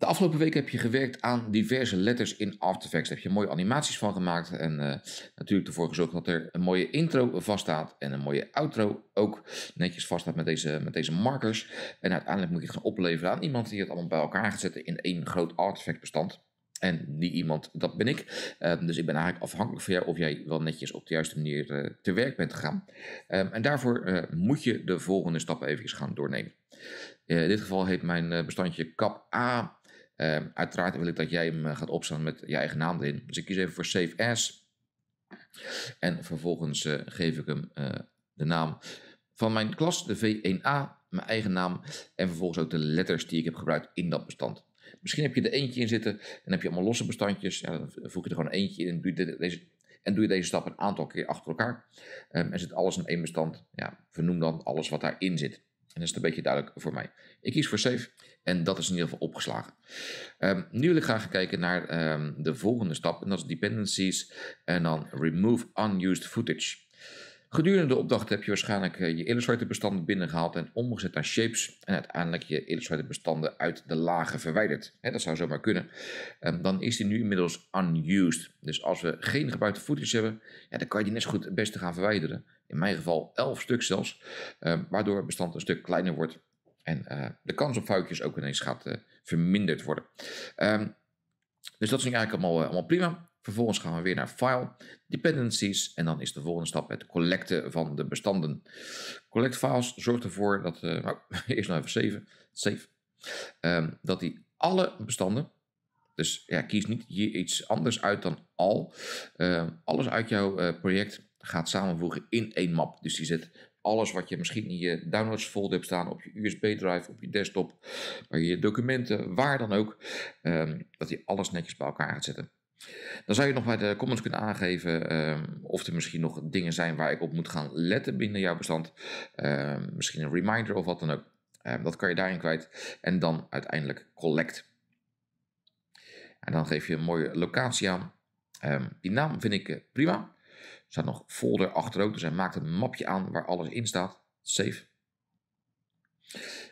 De afgelopen week heb je gewerkt aan diverse letters in After Effects. Daar heb je mooie animaties van gemaakt en eh, natuurlijk ervoor gezorgd dat er een mooie intro vaststaat en een mooie outro ook netjes vaststaat met deze, met deze markers. En uiteindelijk moet je het gaan opleveren aan iemand die het allemaal bij elkaar gaat zetten in één groot Effects bestand. En die iemand, dat ben ik. Ehm, dus ik ben eigenlijk afhankelijk van jou of jij wel netjes op de juiste manier eh, te werk bent gegaan. Ehm, en daarvoor eh, moet je de volgende stappen even gaan doornemen. in dit geval heet mijn bestandje kap A Ehm, uiteraard wil ik dat jij hem eh, gaat opslaan met je eigen naam erin. Dus ik kies even voor Save As. En vervolgens eh, geef ik hem eh, de naam van mijn klas, de V1A, mijn eigen naam. En vervolgens ook de letters die ik heb gebruikt in dat bestand. Misschien heb je er eentje in zitten en heb je allemaal losse bestandjes. Ja, dan voeg je er gewoon eentje in en doe je deze, en doe deze stap een aantal keer achter elkaar. en ehm, zit alles in één bestand. Ja, vernoem dan alles wat daarin zit. En dat is een beetje duidelijk voor mij. Ik kies voor safe en dat is in ieder geval opgeslagen. Ehm, nu wil ik graag kijken naar ehm, de volgende stap en dat is dependencies en dan remove unused footage. Gedurende de opdracht heb je waarschijnlijk eh, je illustrator bestanden binnengehaald en omgezet naar shapes en uiteindelijk je illustrator bestanden uit de lagen verwijderd. dat zou zomaar kunnen. Ehm, dan is die nu inmiddels unused. Dus als we geen gebruikte footage hebben, ja, dan kan je die net zo goed het beste gaan verwijderen. In mijn geval 11 stuk zelfs, ehm, waardoor het bestand een stuk kleiner wordt. En eh, de kans op foutjes ook ineens gaat eh, verminderd worden. Ehm, dus dat is nu eigenlijk allemaal, allemaal prima. Vervolgens gaan we weer naar File, Dependencies en dan is de volgende stap het collecten van de bestanden. Collect files zorgt ervoor dat, uh, nou, eerst nog even save, save ehm, dat die alle bestanden, dus ja, kies niet hier iets anders uit dan al, ehm, alles uit jouw eh, project gaat samenvoegen in één map. Dus die zet alles wat je misschien in je downloads folder hebt staan, op je USB drive, op je desktop, eh, je documenten, waar dan ook, ehm, dat die alles netjes bij elkaar gaat zetten. Dan zou je nog bij de comments kunnen aangeven ehm, of er misschien nog dingen zijn waar ik op moet gaan letten binnen jouw bestand. Ehm, misschien een reminder of wat dan ook. Ehm, dat kan je daarin kwijt. En dan uiteindelijk collect. En dan geef je een mooie locatie aan. die naam vind ik eh, prima. Er staat nog folder achter dus hij maakt een mapje aan waar alles in staat. Save.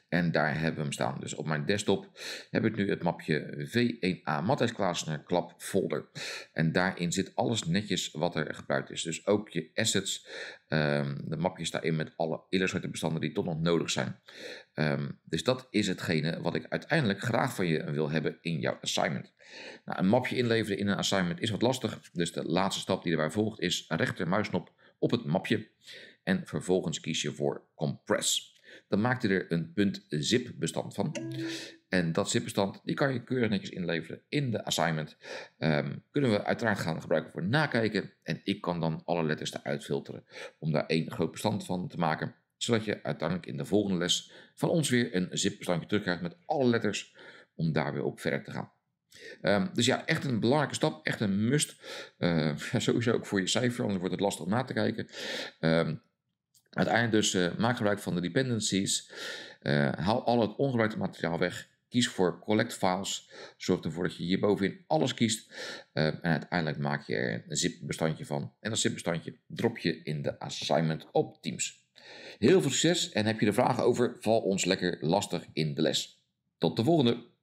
En daar hebben we hem staan. Dus op mijn desktop heb ik nu het mapje V1A Matthijs Klaasner Klap folder. En daarin zit alles netjes wat er gebruikt is. Dus ook je assets. Um, de mapjes daarin met alle Illustrator bestanden die toch nog nodig zijn. Ehm, dus dat is hetgene wat ik uiteindelijk graag van je wil hebben in jouw assignment. Nou, een mapje inleveren in een assignment is wat lastig. Dus de laatste stap die erbij volgt is muisknop op het mapje. En vervolgens kies je voor compress. Dan maakt hij er een .zip bestand van. En dat zip bestand die kan je keurig netjes inleveren in de assignment. Ehm, kunnen we uiteraard gaan gebruiken voor nakijken. En ik kan dan alle letters eruit filteren om daar één groot bestand van te maken. Zodat je uiteindelijk in de volgende les van ons weer een zip bestandje terugkrijgt met alle letters om daar weer op verder te gaan. Ehm, dus ja, echt een belangrijke stap, echt een must. Ehm, sowieso ook voor je cijfer, anders wordt het lastig om na te kijken. Uiteindelijk dus eh, maak gebruik van de dependencies. Eh, haal al het ongebruikte materiaal weg. Kies voor collect files. Zorg ervoor dat je hierbovenin alles kiest. Eh, en uiteindelijk maak je er een zip bestandje van. En dat zip bestandje drop je in de assignment op Teams. Heel veel succes en heb je er vragen over, val ons lekker lastig in de les. Tot de volgende!